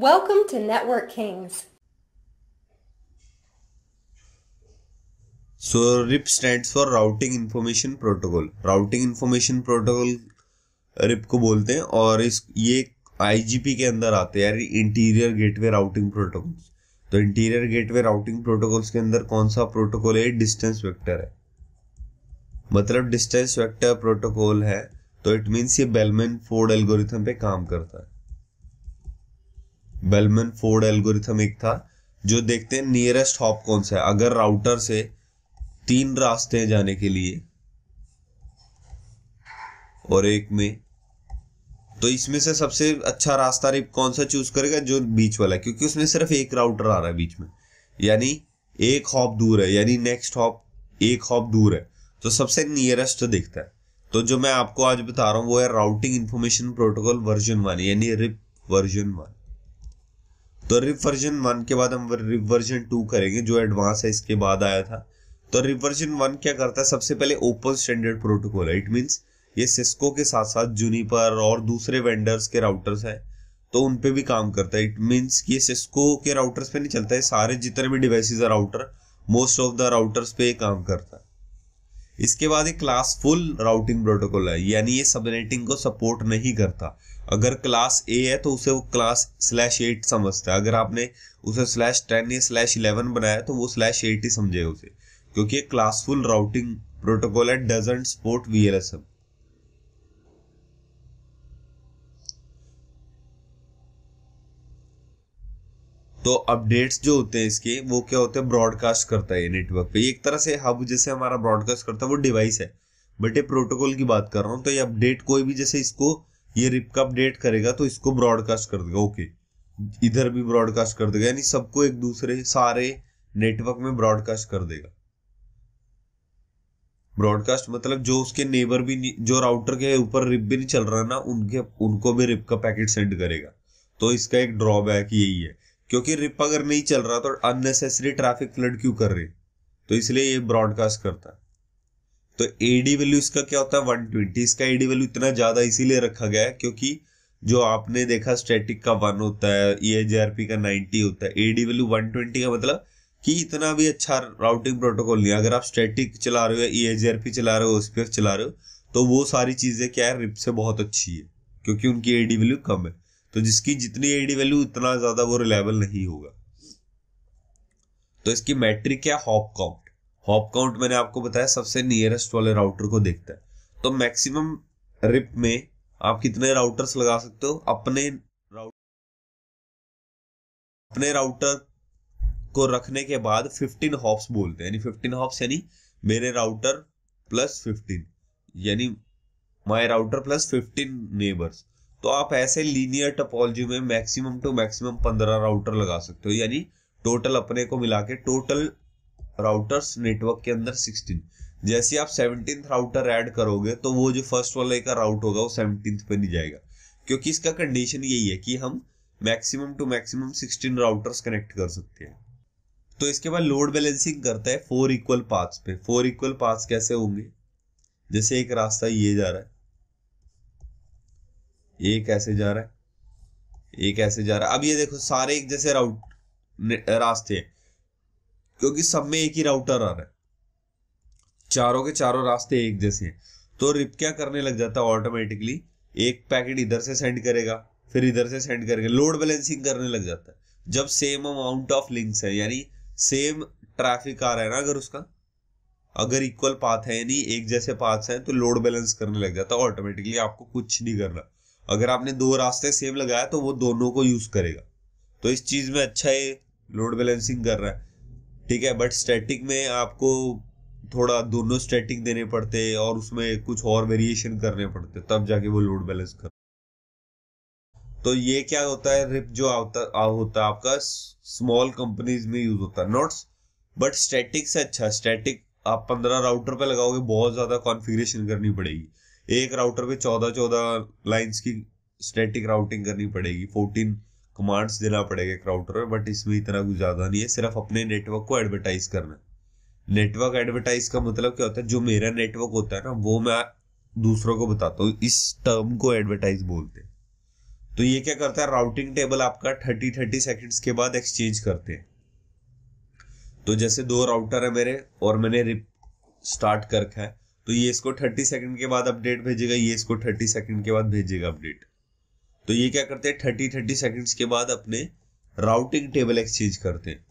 Welcome to Network Kings. So RIP stands for Routing Information Protocol. Routing Information Protocol RIP को बोलते हैं और इस ये IGP के अंदर आते हैं यार इंटीरियर गेटवे राउटिंग प्रोटोकॉल्स तो इंटीरियर गेटवे राउटिंग प्रोटोकॉल्स के अंदर कौन सा प्रोटोकॉल है डिस्टेंस वेक्टर है मतलब डिस्टेंस वेक्टर प्रोटोकॉल है तो इट मीन्स ये बेलमैन फोर्ड एल्गोरिथम पे काम करता है बेलमन फोर्ड एल्गोरिथम एक था जो देखते हैं नियरेस्ट हॉप कौन सा है अगर राउटर से तीन रास्ते हैं जाने के लिए और एक में तो इसमें से सबसे अच्छा रास्ता कौन सा चूज करेगा जो बीच वाला है क्योंकि उसमें सिर्फ एक राउटर आ रहा है बीच में यानी एक हॉप दूर है यानी नेक्स्ट हॉप एक हॉप दूर है तो सबसे नियरेस्ट तो देखता है तो जो मैं आपको आज बता रहा हूँ वो है routing information protocol version one यानी रिप वर्जन वन तो रिवर्जन वन के बाद हम रिवर्जन टू करेंगे जो एडवांस है इसके बाद आया था तो रिवर्जन वन क्या करता है सबसे पहले ओपन स्टैंडर्ड प्रोटोकॉल है इट मीन्स ये सिस्को के साथ साथ जूनीपर और दूसरे वेंडर्स के राउटर्स हैं तो उन पे भी काम करता है इट मीन्स ये सिस्को के राउटर्स पे नहीं चलता है सारे जितने भी डिवाइसेज है router most of the routers पे काम करता है इसके बाद एक क्लास फुल राउटिंग प्रोटोकॉल है यानी ये सबनेटिंग को सपोर्ट नहीं करता अगर क्लास ए है तो उसे वो क्लास स्लैश एट समझता है अगर आपने उसे स्लैश टेन या स्लैश इलेवन बनाया तो वो स्लैश एट ही समझे उसे क्योंकि क्लासफुल राउटिंग प्रोटोकॉल है doesn't support V L S M तो अपडेट्स जो होते हैं इसके वो क्या होते हैं ब्रॉडकास्ट करता है ये नेटवर्क पे एक तरह से हब जैसे हमारा ब्रॉडकास्ट करता है वो डिवाइस है बट ये प्रोटोकॉल की बात कर रहा हूँ तो ये अपडेट कोई भी जैसे इसको ये रिप का अपडेट करेगा तो इसको ब्रॉडकास्ट कर देगा ओके इधर भी ब्रॉडकास्ट कर देगा यानी सबको एक दूसरे सारे नेटवर्क में ब्रॉडकास्ट कर देगा ब्रॉडकास्ट मतलब जो उसके नेबर भी जो राउटर के ऊपर रिप भी नहीं चल रहा ना उनके उनको भी रिप का पैकेट सेंड करेगा तो इसका एक ड्रॉबैक यही है क्योंकि रिप अगर नहीं चल रहा तो अननेसेसरी ट्रैफिक फ्लड क्यों कर रहे तो इसलिए ये ब्रॉडकास्ट करता है तो एडी वैल्यू इसका क्या होता है वन ट्वेंटी इसका एडी वैल्यू इतना ज़्यादा इसीलिए रखा गया है क्योंकि जो आपने देखा स्टैटिक का वन होता है ई e का नाइनटी होता है एडी वैल्यू वन ट्वेंटी का मतलब कि इतना भी अच्छा राउटिंग प्रोटोकॉल नहीं अगर आप स्टैटिक चला रहे हो ई e चला रहे हो ओ चला रहे हो तो वो सारी चीज़ें क्या है रिप से बहुत अच्छी है क्योंकि उनकी एडी वैल्यू कम है तो जिसकी जितनी एडी वैल्यू उतना ज़्यादा वो रिलायबल नहीं होगा तो इसकी मैट्रिक क्या हॉपकॉम हॉप काउंट मैंने आपको बताया सबसे नियरेस्ट वाले राउटर को देखता है तो मैक्सिमम रिप में आप कितने राउटर्स लगा सकते हो अपने राउटर अपने राउटर को रखने के बाद 15 हॉप्स बोलते हैं यानी 15 हॉप्स यानी मेरे राउटर प्लस 15 यानी माय राउटर प्लस 15 नेबर्स तो आप ऐसे लीनियर टोपोलॉजी में मैक्सिमम टू मैक्सिमम 15 राउटर लगा सकते हो यानी टोटल अपने को मिला के टोटल राउटर्स नेटवर्क के अंदर 16 जैसे आप सेवनटीन राउटर ऐड करोगे तो वो जो फर्स्ट वाले का राउट होगा वो सेवनटीन पे नहीं जाएगा क्योंकि इसका कंडीशन यही है कि हम maximum to maximum sixteen routers connect कर सकते हैं तो इसके बाद लोड बैलेंसिंग करता है फोर इक्वल पाथ्स पे फोर इक्वल पाथ्स कैसे होंगे जैसे एक रास्ता ये जा रहा है एक कैसे जा रहा है एक ऐसे जा रहा है अब ये देखो सारे एक जैसे राउट रास्ते हैं क्योंकि सब में एक ही राउटर आ रहा है चारों के चारों रास्ते एक जैसे हैं तो रिप क्या करने लग जाता है ऑटोमेटिकली एक पैकेट इधर से सेंड करेगा फिर इधर से सेंड करेगा लोड बैलेंसिंग करने लग जाता है जब सेम अमाउंट ऑफ लिंक्स है यानी सेम ट्रैफिक आ रहा है ना अगर उसका अगर इक्वल पाथ है यानी एक जैसे पाथ्स हैं तो लोड बैलेंस करने लग जाता है ऑटोमेटिकली आपको कुछ नहीं करना अगर आपने दो रास्ते सेम लगाया तो वो दोनों को यूज करेगा तो इस चीज में अच्छा है लोड बैलेंसिंग कर रहा है ठीक है बट स्टैटिक में आपको थोड़ा दोनों स्टैटिक देने पड़ते और उसमें कुछ और वेरिएशन करने पड़ते तब जाके वो लोड बैलेंस कर तो ये क्या होता है रिप जो आता होता है आपका स्मॉल कंपनीज में यूज होता है नॉट बट स्टैटिक से अच्छा स्टैटिक आप पंद्रह राउटर पे लगाओगे बहुत ज्यादा कॉन्फ़िगरेशन करनी पड़ेगी एक राउटर पे चौदह चौदह लाइंस की स्टैटिक राउटिंग करनी पड़ेगी फोर्टीन कमांड्स देना पड़ेगा में बट इसमें इतना कुछ ज़्यादा नहीं है सिर्फ अपने नेटवर्क को एडवर्टाइज करना नेटवर्क एडवर्टाइज का मतलब क्या होता है जो मेरा नेटवर्क होता है ना वो मैं दूसरों को बताता हूँ इस टर्म को एडवर्टाइज बोलते हैं तो ये क्या करता है राउटिंग टेबल आपका थर्टी थर्टी सेकेंड्स के बाद एक्सचेंज करते हैं तो जैसे दो राउटर है मेरे और मैंने रिप स्टार्ट कर रखा है तो ये इसको थर्टी सेकेंड के बाद अपडेट भेजेगा ये इसको थर्टी सेकेंड के बाद भेजेगा अपडेट तो ये क्या करते हैं थर्टी थर्टी सेकेंड्स के बाद अपने राउटिंग टेबल एक्सचेंज करते हैं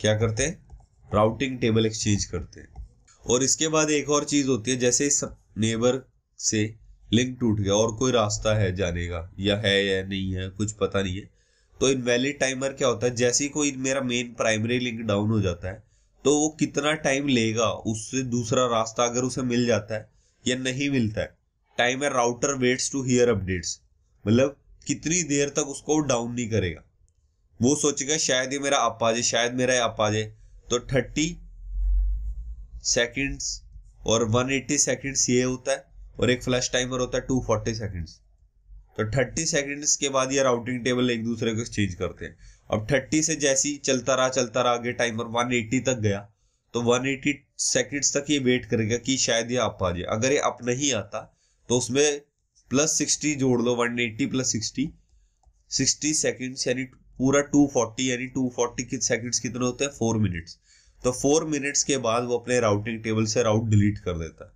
क्या करते हैं राउटिंग टेबल एक्सचेंज करते हैं और इसके बाद एक और चीज़ होती है जैसे इस नेबर से लिंक टूट गया और कोई रास्ता है जाने का या है या नहीं है कुछ पता नहीं है तो इनवैलिड टाइमर क्या होता है जैसे ही कोई मेरा मेन प्राइमरी लिंक डाउन हो जाता है तो वो कितना टाइम लेगा उससे दूसरा रास्ता अगर उसे मिल जाता है या नहीं मिलता है timer router waits to hear updates मतलब कितनी देर तक उसको डाउन नहीं करेगा वो सोचेगा शायद ये मेरा अप आ जाए शायद मेरा ये आ जाए तो थर्टी सेकेंड्स और वन एट्टी सेकेंड्स ये होता है और एक फ्लैश टाइमर होता है टू फोर्टी सेकेंड्स तो थर्टी सेकेंड्स के बाद ये राउटिंग टेबल एक दूसरे को चेंज करते हैं अब थर्टी से जैसी चलता रहा चलता रहा आगे टाइमर वन एट्टी तक गया तो वन एट्टी सेकेंड्स तक ये वेट करेगा कि शायद ये अप आ जाए अगर ये अप नहीं आता तो उसमें प्लस सिक्सटी जोड़ लो one eighty plus sixty sixty seconds यानी पूरा टू फोर्टी यानी टू फोर्टी के सेकेंड्स कितने होते हैं फोर मिनट्स तो फोर मिनट्स के बाद वो अपने राउटिंग टेबल से राउट डिलीट कर देता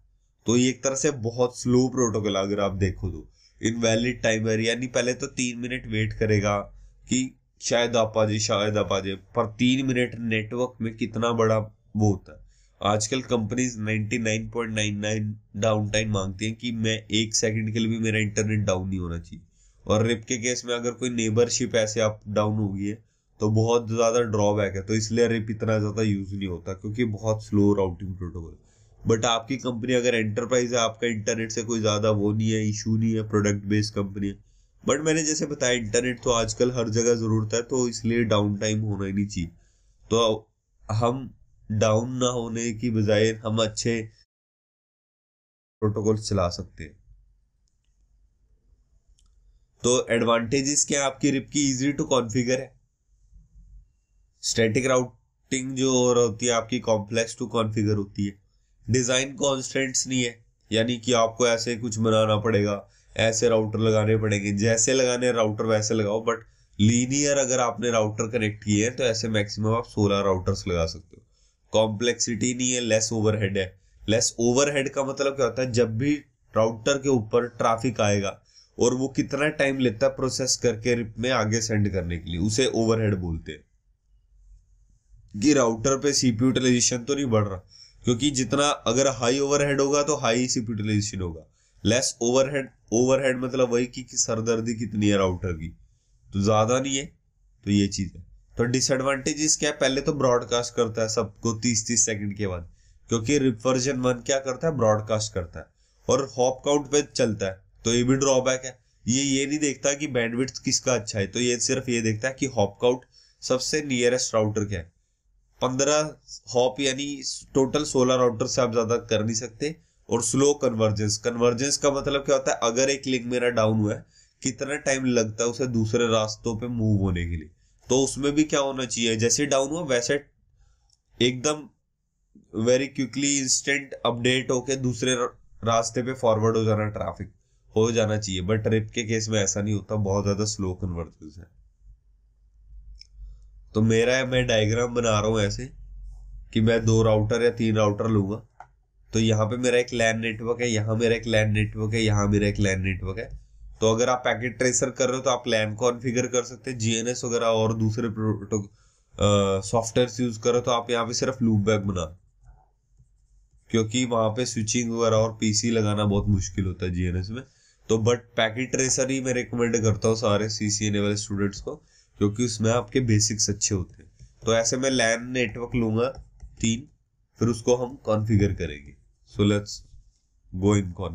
तो ये एक तरह से बहुत स्लो प्रोटोकॉल अगर आप देखो तो इनवैलिड टाइमर यानी पहले तो तीन मिनट वेट करेगा कि शायद आप आ जाए शायद आप आ जाए पर तीन मिनट नेटवर्क में कितना बड़ा वो होता है आजकल कंपनीज 99.99 डाउन टाइम मांगती हैं कि मैं एक सेकंड के लिए भी मेरा इंटरनेट डाउन नहीं होना चाहिए और रिप के केस में अगर कोई नेबरशिप ऐसे आप डाउन हो गई है तो बहुत ज़्यादा ड्रॉबैक है तो इसलिए रिप इतना ज़्यादा यूज़ नहीं होता क्योंकि बहुत स्लो राउटिंग प्रोटोकॉल बट आपकी कंपनी अगर एंटरप्राइज है आपका इंटरनेट से कोई ज़्यादा वो नहीं है इशू नहीं है प्रोडक्ट बेस्ड कंपनी है बट मैंने जैसे बताया इंटरनेट तो आजकल हर जगह ज़रूरत है तो इसलिए डाउन टाइम होना ही नहीं चाहिए तो हम डाउन ना होने की बजाय हम अच्छे प्रोटोकॉल चला सकते हैं तो एडवांटेजेस क्या आपकी रिप की इजी टू कॉन्फ़िगर है स्टैटिक राउटिंग जो और होती है आपकी कॉम्प्लेक्स टू कॉन्फ़िगर होती है डिज़ाइन कॉन्स्टेंट्स नहीं है यानी कि आपको ऐसे कुछ बनाना पड़ेगा ऐसे राउटर लगाने पड़ेंगे जैसे लगाने राउटर वैसे लगाओ बट लीनियर अगर आपने राउटर कनेक्ट किए हैं तो ऐसे मैक्सिमम आप सोलह राउटर्स लगा सकते हो कॉम्प्लेक्सिटी नहीं है लेस ओवरहेड है लेस ओवरहेड का मतलब क्या होता है जब भी राउटर के ऊपर ट्रैफिक आएगा और वो कितना टाइम लेता है प्रोसेस करके रिप में आगे सेंड करने के लिए उसे ओवरहेड बोलते हैं कि राउटर पे सीपी यूटिलाइजेशन तो नहीं बढ़ रहा क्योंकि जितना अगर हाई ओवरहेड होगा तो हाई सीपी यूटिलाइजेशन होगा लेस ओवरहेड ओवरहेड मतलब वही कि, कि सरदर्दी कितनी है राउटर की तो ज्यादा नहीं है तो ये चीज है तो डिसएडवांटेजेस क्या है पहले तो ब्रॉडकास्ट करता है सबको तीस तीस सेकंड के बाद क्योंकि रिपर्जन वन क्या करता है ब्रॉडकास्ट करता है और हॉप काउंट पे चलता है तो ये भी ड्रॉबैक है ये ये नहीं देखता कि बैंडविड्थ किसका अच्छा है तो ये सिर्फ ये देखता है कि हॉप काउंट सबसे नियरेस्ट राउटर क्या है पंद्रह हॉप यानी टोटल सोलह राउटर से आप ज्यादा कर नहीं सकते और स्लो कन्वर्जेंस कन्वर्जेंस का मतलब क्या होता है अगर एक लिंक मेरा डाउन हुआ है कितना टाइम लगता है उसे दूसरे रास्तों पे मूव होने के लिए तो उसमें भी क्या होना चाहिए जैसे डाउन हुआ वैसे एकदम वेरी क्विकली इंस्टेंट अपडेट होके दूसरे रास्ते पे फॉरवर्ड हो जाना ट्रैफिक हो जाना चाहिए बट ट्रिप के केस में ऐसा नहीं होता बहुत ज्यादा स्लो कन्वर्जेंस है तो मेरा है मैं डायग्राम बना रहा हूँ ऐसे कि मैं दो राउटर या तीन राउटर लूंगा तो यहाँ पे मेरा एक लैंड नेटवर्क है यहाँ मेरा एक लैंड नेटवर्क है यहाँ मेरा एक लैंड नेटवर्क है तो अगर आप पैकेट ट्रेसर कर रहे हो तो आप लैन कॉन्फिगर कर सकते हैं जीएनएस वगैरह और दूसरे सॉफ्टवेयर यूज करो तो आप यहाँ पे सिर्फ लूप बैग बना क्योंकि वहां पे स्विचिंग वगैरह और पीसी लगाना बहुत मुश्किल होता है जीएनएस में तो बट पैकेट ट्रेसर ही मैं रिकमेंड करता हूँ सारे सीसीएनए वाले स्टूडेंट्स को क्योंकि उसमें आपके बेसिक्स अच्छे होते हैं तो ऐसे में लैन नेटवर्क लूंगा तीन फिर उसको हम कॉन्फ़िगर करेंगे so let's go in configure